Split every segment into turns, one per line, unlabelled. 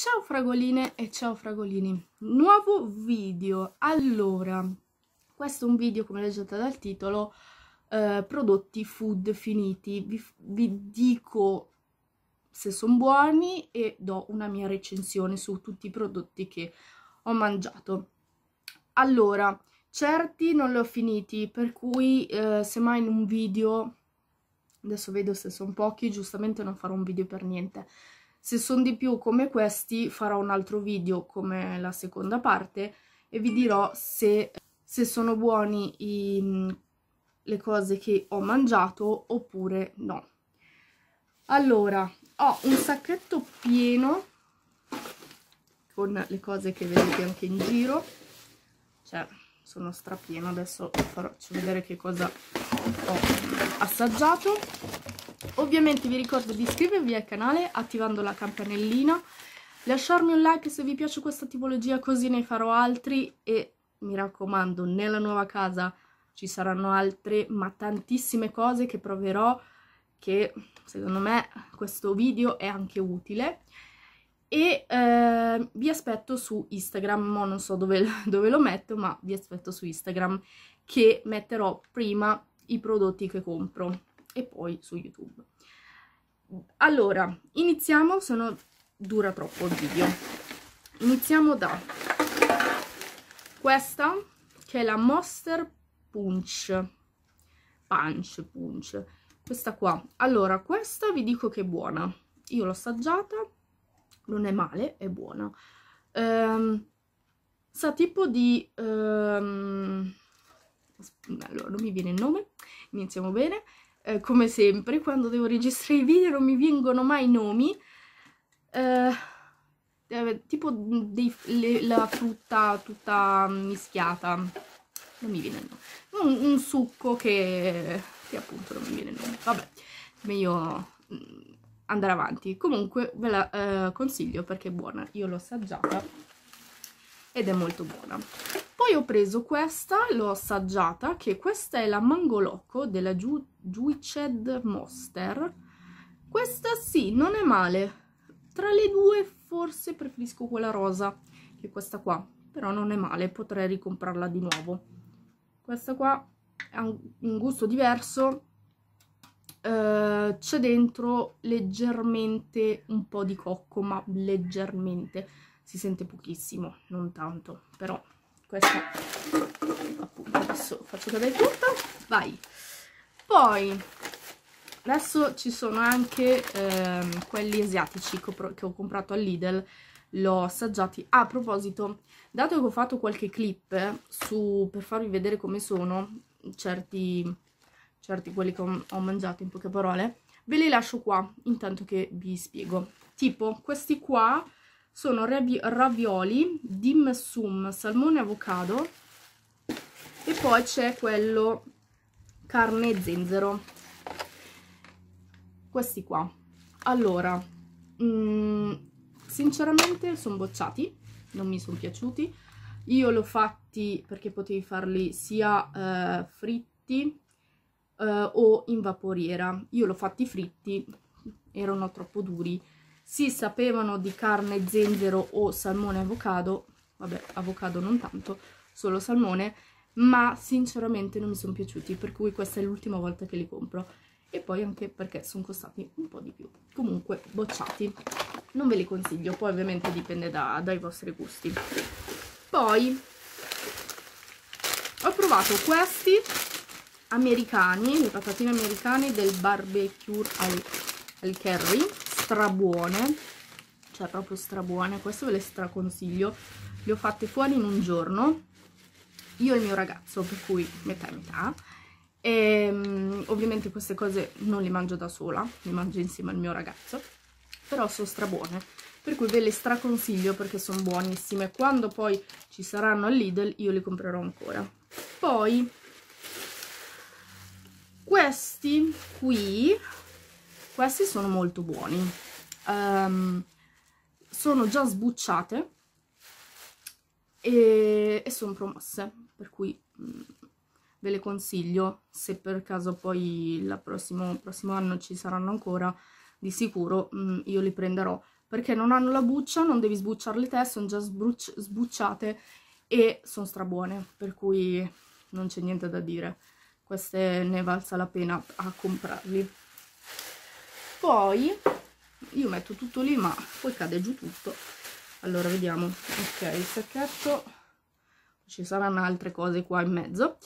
Ciao fragoline e ciao fragolini, nuovo video. Allora, questo è un video, come leggete dal titolo, eh, prodotti food finiti. Vi, vi dico se sono buoni e do una mia recensione su tutti i prodotti che ho mangiato. Allora, certi non li ho finiti, per cui eh, mai in un video, adesso vedo se sono pochi, giustamente non farò un video per niente se sono di più come questi farò un altro video come la seconda parte e vi dirò se, se sono buoni i, le cose che ho mangiato oppure no. Allora, ho un sacchetto pieno con le cose che vedete anche in giro. Cioè, sono strapieno, adesso vi farò vedere che cosa ho assaggiato Ovviamente vi ricordo di iscrivervi al canale attivando la campanellina, lasciarmi un like se vi piace questa tipologia così ne farò altri e mi raccomando nella nuova casa ci saranno altre ma tantissime cose che proverò che secondo me questo video è anche utile e eh, vi aspetto su Instagram, Mo non so dove, dove lo metto ma vi aspetto su Instagram che metterò prima i prodotti che compro e poi su YouTube. Allora, iniziamo, sono dura troppo il video. Iniziamo da questa, che è la Monster Punch. Punch, punch. Questa qua. Allora, questa vi dico che è buona. Io l'ho assaggiata, non è male, è buona. Ehm, sa tipo di... Ehm, allora, non mi viene il nome. Iniziamo bene eh, come sempre, quando devo registrare i video non mi vengono mai nomi, eh, eh, tipo dei, le, la frutta tutta mischiata, non mi viene il nome, un, un succo che, che, appunto non mi viene il nome, vabbè, meglio mm, andare avanti. Comunque ve la eh, consiglio perché è buona, io l'ho assaggiata ed è molto buona. Poi ho preso questa, l'ho assaggiata, che questa è la mangolocco della Giudice Juiced Monster. Questa sì, non è male. Tra le due forse preferisco quella rosa che è questa qua, però non è male, potrei ricomprarla di nuovo. Questa qua ha un gusto diverso, eh, c'è dentro leggermente un po' di cocco, ma leggermente, si sente pochissimo, non tanto, però questa appunto adesso faccio cadere tutta, vai! poi adesso ci sono anche ehm, quelli asiatici che ho, che ho comprato al Lidl l'ho assaggiati. Ah, a proposito, dato che ho fatto qualche clip su, per farvi vedere come sono certi, certi quelli che ho, ho, mangiato in poche parole, ve li lascio qua intanto che vi spiego. Tipo, questi qua sono ravioli, dim sum, salmone avocado e poi c'è quello carne e zenzero questi qua allora mh, mm, sinceramente sono bocciati non mi sono piaciuti io l'ho fatti perché potevi farli sia eh, fritti eh, o in vaporiera io l'ho fatti fritti erano troppo duri si sapevano di carne zenzero o salmone avocado vabbè avocado non tanto solo salmone ma sinceramente non mi sono piaciuti, per cui questa è l'ultima volta che li compro. E poi anche perché sono costati un po' di più. Comunque, bocciati. Non ve li consiglio, poi ovviamente dipende da, dai vostri gusti. Poi, ho provato questi americani, le patatine americane del barbecue al, al curry, strabuone, cioè proprio strabuone, Queste ve le straconsiglio, le ho fatte fuori in un giorno, io e il mio ragazzo, per cui metà e metà. E, ehm, ovviamente queste cose non le mangio da sola, le mangio insieme al mio ragazzo, però sono strabuone, per cui ve le straconsiglio perché sono buonissime. Quando poi ci saranno al Lidl io le comprerò ancora. Poi questi qui, questi sono molto buoni, um, sono già sbucciate, e, e sono promosse, per cui mh, mm, ve le consiglio, se per caso poi il prossimo, prossimo, anno ci saranno ancora, di sicuro mh, mm, io le prenderò, perché non hanno la buccia, non devi sbucciarle te, sono già sbucciate e sono strabuone, per cui non c'è niente da dire, queste ne valsa la pena a comprarli. Poi io metto tutto lì ma poi cade giù tutto allora vediamo ok il sacchetto ci saranno altre cose qua in mezzo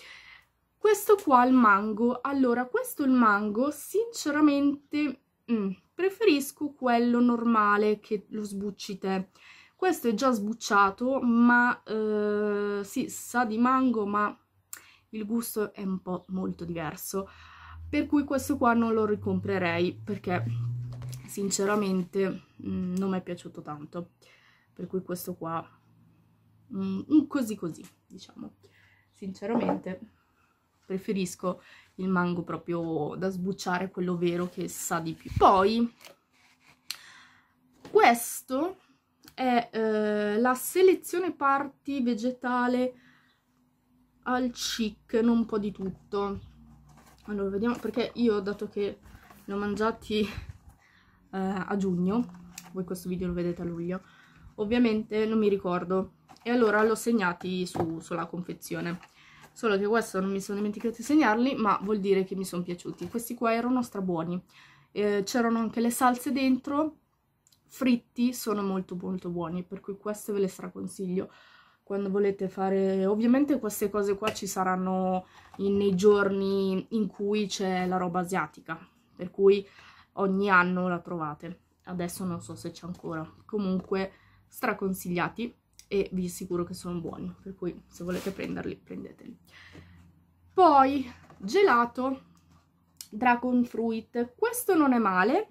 questo qua il mango allora questo il mango sinceramente mm, preferisco quello normale che lo sbucci te questo è già sbucciato ma eh, si sì, sa di mango ma il gusto è un po' molto diverso per cui questo qua non lo ricomprerei perché sinceramente mh, mm, non mi è piaciuto tanto per cui questo qua mm, così così diciamo sinceramente preferisco il mango proprio da sbucciare quello vero che sa di più poi questo è eh, la selezione parti vegetale al chic non un po' di tutto allora vediamo perché io dato che l'ho mangiati eh, a giugno voi questo video lo vedete a luglio ovviamente non mi ricordo e allora l'ho segnati su, sulla confezione solo che questo non mi sono dimenticato di segnarli ma vuol dire che mi sono piaciuti questi qua erano strabuoni eh, c'erano anche le salse dentro fritti sono molto molto buoni per cui questo ve le straconsiglio quando volete fare ovviamente queste cose qua ci saranno in, nei giorni in cui c'è la roba asiatica per cui ogni anno la trovate adesso non so se c'è ancora comunque straconsigliati e vi assicuro che sono buoni, per cui se volete prenderli, prendeteli. Poi, gelato Dragon Fruit, questo non è male.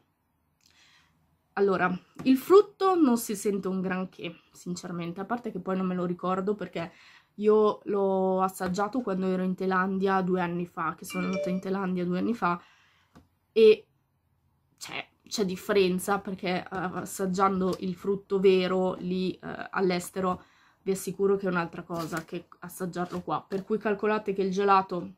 Allora, il frutto non si sente un granché, sinceramente, a parte che poi non me lo ricordo perché io l'ho assaggiato quando ero in Thailandia due anni fa, che sono andata in Thailandia due anni fa, e cioè, c'è differenza perché uh, assaggiando il frutto vero lì uh, all'estero vi assicuro che è un'altra cosa che assaggiarlo qua. Per cui calcolate che il gelato,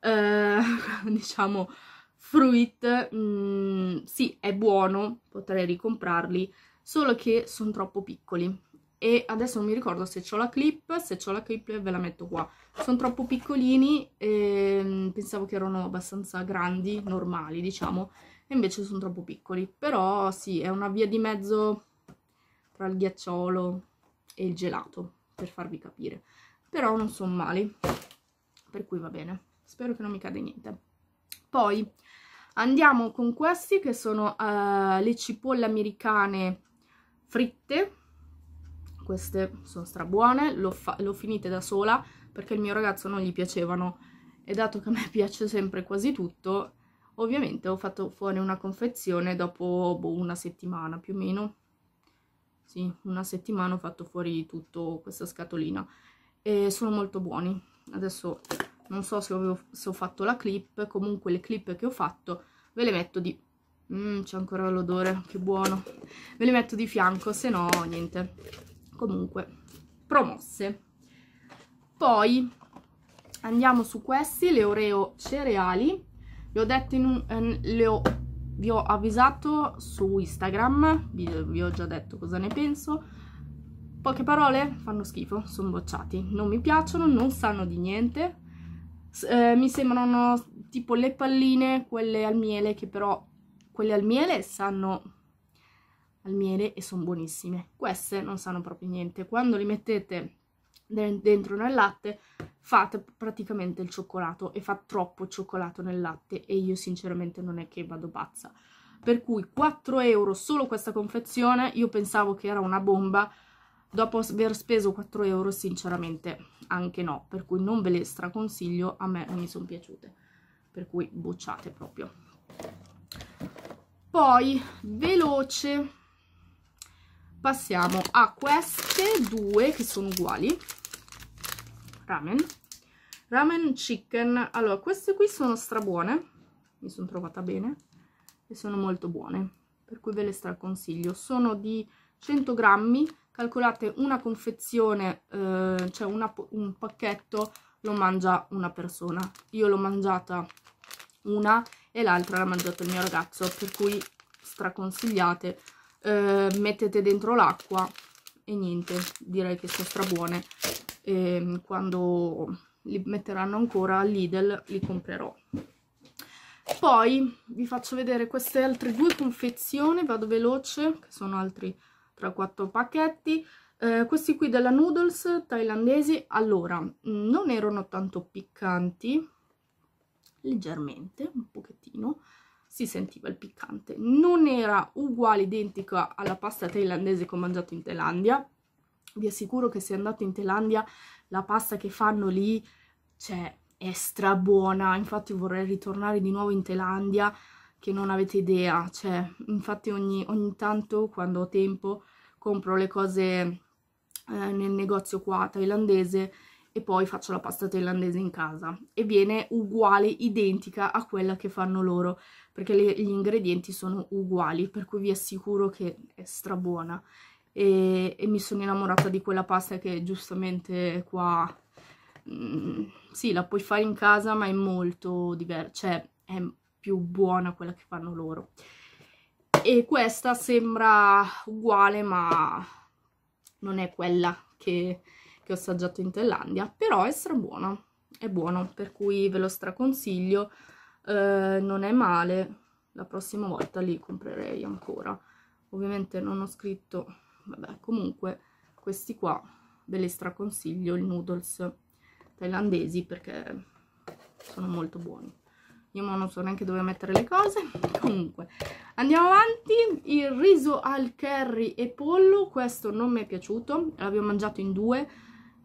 eh, diciamo, fruit, mh, mm, sì, è buono, potrei ricomprarli, solo che sono troppo piccoli. E adesso non mi ricordo se ho la clip, se ho la clip ve la metto qua. Sono troppo piccolini, e, ehm, pensavo che erano abbastanza grandi, normali, diciamo, e invece sono troppo piccoli. Però sì, è una via di mezzo tra il ghiacciolo e il gelato, per farvi capire. Però non sono mali, per cui va bene. Spero che non mi cade niente. Poi andiamo con questi che sono uh, le cipolle americane fritte. Queste sono strabuone, le ho finite da sola perché il mio ragazzo non gli piacevano e dato che a me piace sempre quasi tutto Ovviamente ho fatto fuori una confezione dopo boh, una settimana più o meno. Sì, una settimana ho fatto fuori tutto questa scatolina. E sono molto buoni. Adesso non so se, ho, se ho fatto la clip, comunque le clip che ho fatto ve le metto di... Mm, c'è ancora l'odore, che buono. Ve le metto di fianco, se no niente. Comunque, promosse. Poi andiamo su questi, le Oreo cereali le ho detto in un... Eh, le ho, vi ho avvisato su Instagram, vi, vi ho già detto cosa ne penso, poche parole fanno schifo, sono bocciati, non mi piacciono, non sanno di niente, eh, mi sembrano tipo le palline, quelle al miele, che però quelle al miele sanno al miele e sono buonissime, queste non sanno proprio niente, quando li mettete dentro nel latte fate praticamente il cioccolato e fa troppo cioccolato nel latte e io sinceramente non è che vado pazza. Per cui 4 euro solo questa confezione, io pensavo che era una bomba, dopo aver speso 4 euro sinceramente anche no, per cui non ve le straconsiglio, a me non mi sono piaciute, per cui bocciate proprio. Poi, veloce, passiamo a queste due che sono uguali ramen ramen chicken allora queste qui sono strabuone mi sono trovata bene e sono molto buone per cui ve le straconsiglio sono di 100 grammi calcolate una confezione eh, cioè una, un pacchetto lo mangia una persona io l'ho mangiata una e l'altra l'ha mangiata il mio ragazzo per cui straconsigliate eh, mettete dentro l'acqua e niente, direi che sono strabuone. E ehm, quando li metteranno ancora Lidl li comprerò. Poi vi faccio vedere queste altre due confezioni, vado veloce, che sono altri 3-4 pacchetti. Eh, questi qui della Noodles thailandesi, allora, mm, non erano tanto piccanti, leggermente, un pochettino, si sentiva il piccante. Non era uguale, identica alla pasta thailandese che ho mangiato in Thailandia. Vi assicuro che se andate in Thailandia la pasta che fanno lì cioè, è buona. Infatti vorrei ritornare di nuovo in Thailandia che non avete idea. Cioè, infatti ogni, ogni tanto quando ho tempo compro le cose eh, nel negozio qua thailandese e poi faccio la pasta thailandese in casa e viene uguale, identica a quella che fanno loro perché le, gli ingredienti sono uguali per cui vi assicuro che è strabuona e, e mi sono innamorata di quella pasta che giustamente qua mh, mm, sì la puoi fare in casa ma è molto diversa cioè è più buona quella che fanno loro e questa sembra uguale ma non è quella che che ho assaggiato in Thailandia, però è strabuono, è buono, per cui ve lo straconsiglio, eh, non è male, la prossima volta li comprerei ancora. Ovviamente non ho scritto, vabbè, comunque questi qua ve li straconsiglio, i noodles thailandesi, perché sono molto buoni. Io non so neanche dove mettere le cose. Comunque, andiamo avanti. Il riso al curry e pollo, questo non mi è piaciuto, l'abbiamo mangiato in due,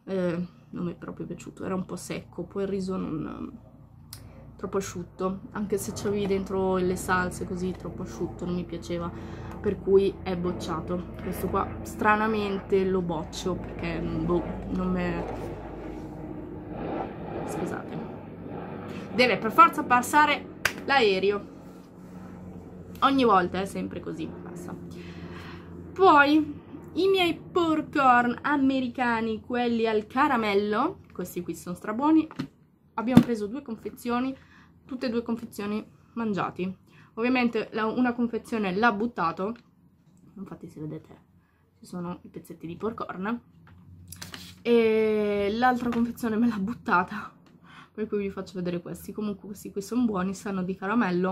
eh, non mi è proprio piaciuto, era un po' secco, poi il riso non ehm, troppo asciutto, anche se c'avevi dentro le salse così troppo asciutto non mi piaceva, per cui è bocciato. Questo qua stranamente lo boccio perché mm, boh, non me... scusate. Deve per forza passare l'aereo. Ogni volta è sempre così, passa. Poi i miei popcorn americani, quelli al caramello, questi qui sono strabuoni, abbiamo preso due confezioni, tutte e due confezioni mangiati. Ovviamente la, una confezione l'ha buttato, infatti se vedete ci sono i pezzetti di popcorn, e l'altra confezione me l'ha buttata, per cui vi faccio vedere questi. Comunque questi qui sono buoni, sanno di caramello,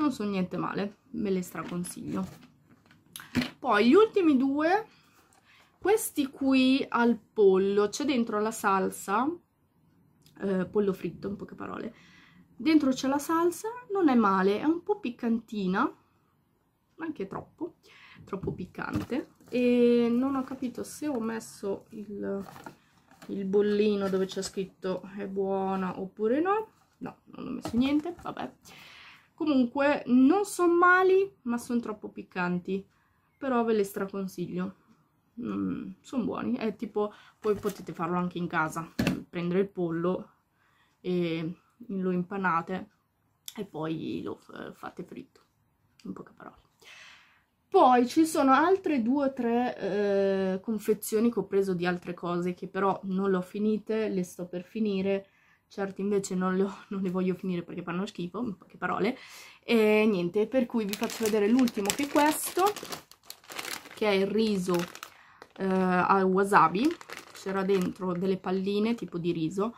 non sono niente male, ve li straconsiglio poi gli ultimi due questi qui al pollo c'è dentro la salsa eh, pollo fritto in poche parole dentro c'è la salsa non è male è un po' piccantina anche troppo troppo piccante e non ho capito se ho messo il, il bollino dove c'è scritto è buona oppure no no non ho messo niente vabbè comunque non sono mali ma sono troppo piccanti però ve le straconsiglio mm, sono buoni è eh, tipo poi potete farlo anche in casa prendere il pollo e lo impanate e poi lo eh, fate fritto in poche parole poi ci sono altre due o tre eh, confezioni che ho preso di altre cose che però non le ho finite, le sto per finire. Certo, invece non le, ho, non le, voglio finire perché fanno schifo, in poche parole. E niente, per cui vi faccio vedere l'ultimo che è questo che è il riso eh, al wasabi, c'era dentro delle palline tipo di riso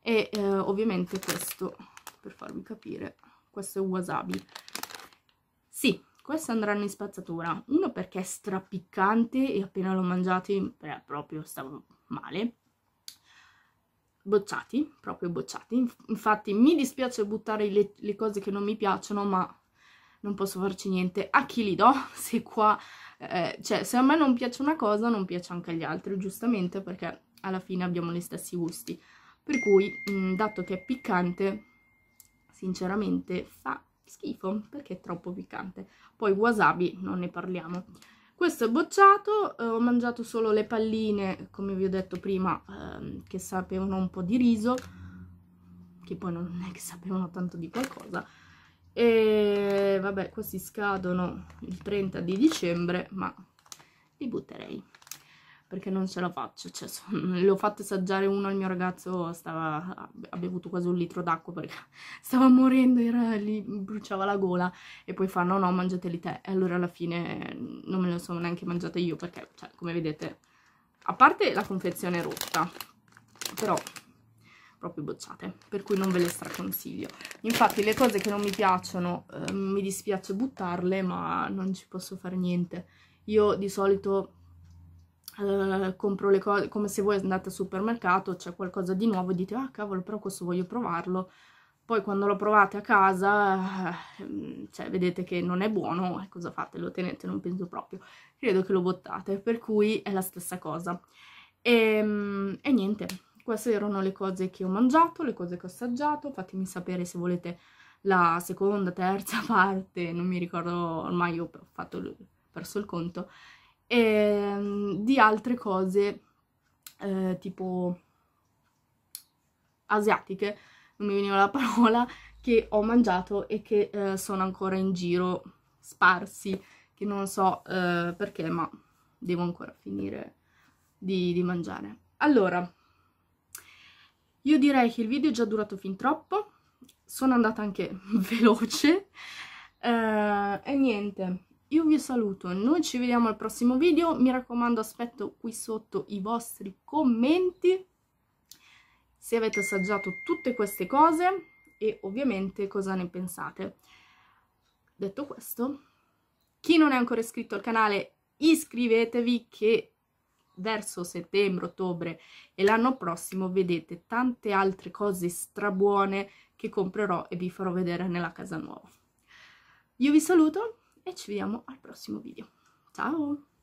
e eh, ovviamente questo, per farvi capire, questo è wasabi. Sì, queste andranno in spazzatura, uno perché è strapiccante e appena l'ho mangiato proprio stavo male, bocciati, proprio bocciati. Infatti mi dispiace buttare le, le, cose che non mi piacciono, ma non posso farci niente. A chi li do? Se qua eh, cioè se a me non piace una cosa non piace anche agli altri, giustamente perché alla fine abbiamo gli stessi gusti. Per cui, mh, mm, dato che è piccante, sinceramente fa schifo perché è troppo piccante. Poi wasabi non ne parliamo. Questo è bocciato, eh, ho mangiato solo le palline, come vi ho detto prima, ehm, che sapevano un po' di riso, che poi non è che sapevano tanto di qualcosa e vabbè questi scadono il 30 di dicembre ma li butterei perché non ce la faccio cioè, sono... l'ho fatto assaggiare uno al mio ragazzo stava... ha bevuto quasi un litro d'acqua perché stava morendo era lì, bruciava la gola e poi fa no no mangiateli te e allora alla fine non me ne sono neanche mangiata io perché cioè, come vedete a parte la confezione rotta però proprio bocciate, per cui non ve le straconsiglio. Infatti le cose che non mi piacciono eh, mi dispiace buttarle, ma non ci posso fare niente. Io di solito eh, compro le cose, come se voi andate al supermercato, c'è qualcosa di nuovo e dite ah cavolo però questo voglio provarlo, poi quando lo provate a casa, eh, ehm, cioè, vedete che non è buono, cosa fate? Lo tenete? Non penso proprio, credo che lo buttate, per cui è la stessa cosa. E, ehm, e niente, queste erano le cose che ho mangiato, le cose che ho assaggiato, fatemi sapere se volete la seconda, terza parte, non mi ricordo, ormai ho fatto, perso il conto, e, ehm, di altre cose eh, tipo asiatiche, non mi veniva la parola, che ho mangiato e che eh, sono ancora in giro sparsi, che non so eh, perché, ma devo ancora finire di, di mangiare. Allora, io direi che il video è già durato fin troppo, sono andata anche veloce, eh, e niente, io vi saluto, noi ci vediamo al prossimo video, mi raccomando aspetto qui sotto i vostri commenti, se avete assaggiato tutte queste cose e ovviamente cosa ne pensate. Detto questo, chi non è ancora iscritto al canale iscrivetevi che verso settembre, ottobre e l'anno prossimo vedete tante altre cose strabuone che comprerò e vi farò vedere nella casa nuova. Io vi saluto e ci vediamo al prossimo video. Ciao!